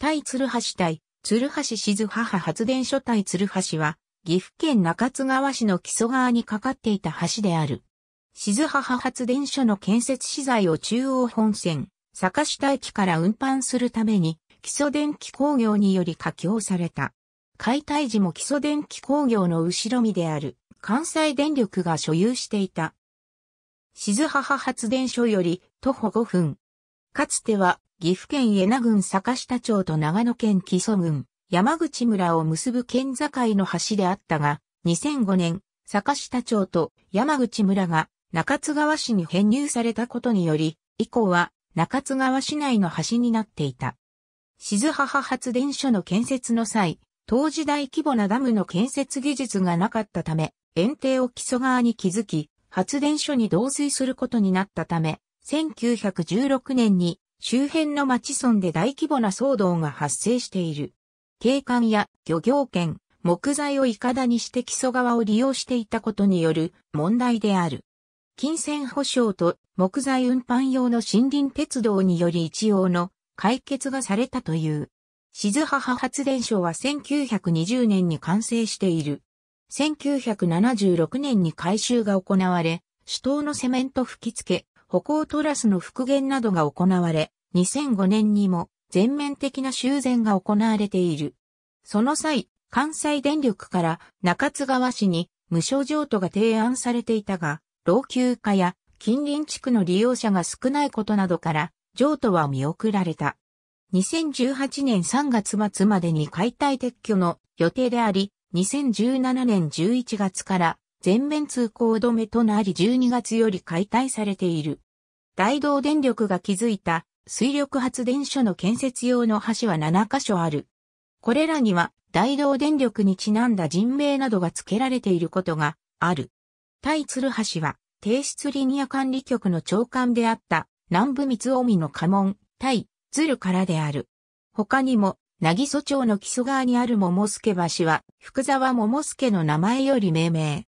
対鶴橋対、鶴橋静母発電所対鶴橋は、岐阜県中津川市の木曽川にかかっていた橋である。静母発電所の建設資材を中央本線、坂下駅から運搬するために、基礎電気工業により架橋された。解体時も基礎電気工業の後ろ身である関西電力が所有していた。静母発電所より徒歩5分。かつては岐阜県江那郡坂下町と長野県木曽郡、山口村を結ぶ県境の橋であったが、2005年、坂下町と山口村が中津川市に編入されたことにより、以降は中津川市内の橋になっていた。静母発電所の建設の際、当時大規模なダムの建設技術がなかったため、園庭を木曽川に築き、発電所に同水することになったため、1916年に周辺の町村で大規模な騒動が発生している。景観や漁業権、木材をいかだにして基礎川を利用していたことによる問題である。金銭保障と木材運搬用の森林鉄道により一応の解決がされたという。静母発電所は1920年に完成している。1976年に改修が行われ、首都のセメント吹き付け、歩行トラスの復元などが行われ、2005年にも全面的な修繕が行われている。その際、関西電力から中津川市に無償譲渡が提案されていたが、老朽化や近隣地区の利用者が少ないことなどから、譲渡は見送られた。2018年3月末までに解体撤去の予定であり、2017年11月から全面通行止めとなり12月より解体されている。大道電力が築いた水力発電所の建設用の橋は7カ所ある。これらには大道電力にちなんだ人名などが付けられていることがある。対鶴橋は、帝室リニア管理局の長官であった南部三尾美の家紋、対鶴からである。他にも、渚曽町の木曽川にある桃助橋は、福沢桃助の名前より命名。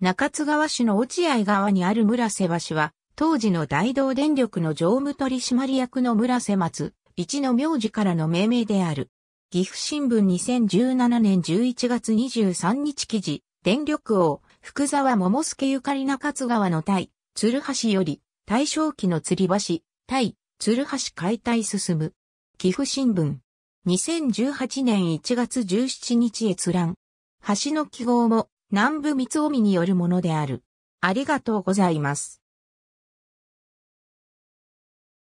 中津川市の落合川にある村瀬橋は、当時の大同電力の常務取締役の村瀬松、一の名字からの命名である。岐阜新聞2017年11月23日記事、電力王、福沢桃助ゆかりな勝川の対、鶴橋より、大正期の吊り橋、対、鶴橋解体進む。岐阜新聞。2018年1月17日閲覧。橋の記号も、南部三尾によるものである。ありがとうございます。